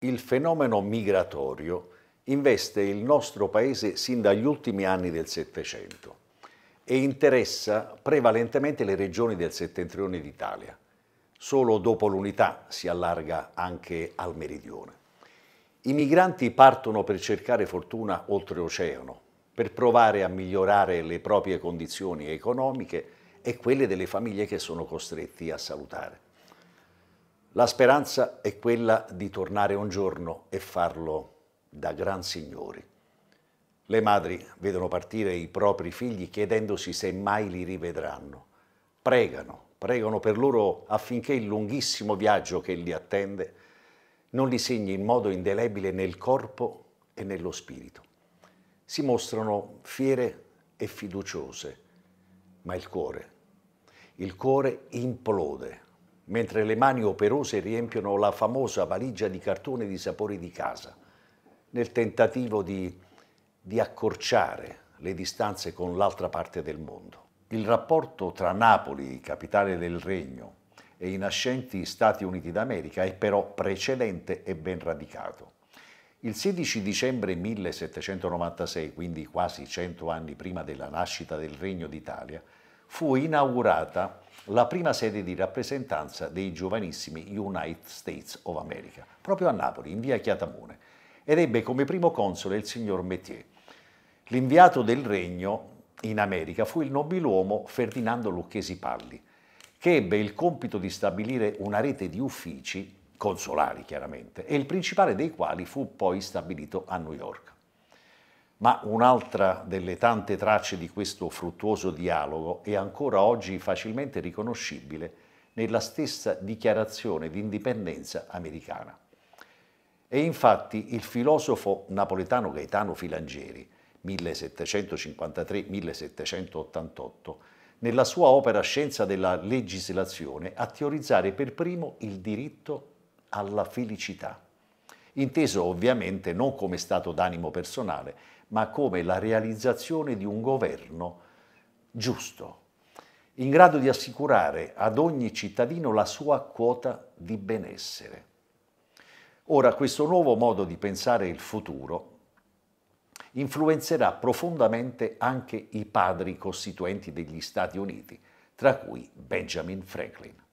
Il fenomeno migratorio investe il nostro paese sin dagli ultimi anni del Settecento e interessa prevalentemente le regioni del settentrione d'Italia. Solo dopo l'unità si allarga anche al meridione. I migranti partono per cercare fortuna oltreoceano, per provare a migliorare le proprie condizioni economiche e quelle delle famiglie che sono costretti a salutare. La speranza è quella di tornare un giorno e farlo da gran signori. Le madri vedono partire i propri figli chiedendosi se mai li rivedranno. Pregano, pregano per loro affinché il lunghissimo viaggio che li attende non li segni in modo indelebile nel corpo e nello spirito. Si mostrano fiere e fiduciose, ma il cuore, il cuore implode mentre le mani operose riempiono la famosa valigia di cartone di sapori di casa, nel tentativo di, di accorciare le distanze con l'altra parte del mondo. Il rapporto tra Napoli, capitale del regno, e i nascenti Stati Uniti d'America è però precedente e ben radicato. Il 16 dicembre 1796, quindi quasi 100 anni prima della nascita del Regno d'Italia, fu inaugurata la prima sede di rappresentanza dei giovanissimi United States of America, proprio a Napoli, in via Chiatamone, ed ebbe come primo console il signor Metier. L'inviato del regno in America fu il nobiluomo Ferdinando Lucchesi Palli, che ebbe il compito di stabilire una rete di uffici, consolari chiaramente, e il principale dei quali fu poi stabilito a New York. Ma un'altra delle tante tracce di questo fruttuoso dialogo è ancora oggi facilmente riconoscibile nella stessa dichiarazione di indipendenza americana. E infatti il filosofo napoletano Gaetano Filangieri, 1753-1788, nella sua opera Scienza della legislazione, a teorizzare per primo il diritto alla felicità inteso ovviamente non come stato d'animo personale, ma come la realizzazione di un governo giusto, in grado di assicurare ad ogni cittadino la sua quota di benessere. Ora, questo nuovo modo di pensare il futuro influenzerà profondamente anche i padri costituenti degli Stati Uniti, tra cui Benjamin Franklin.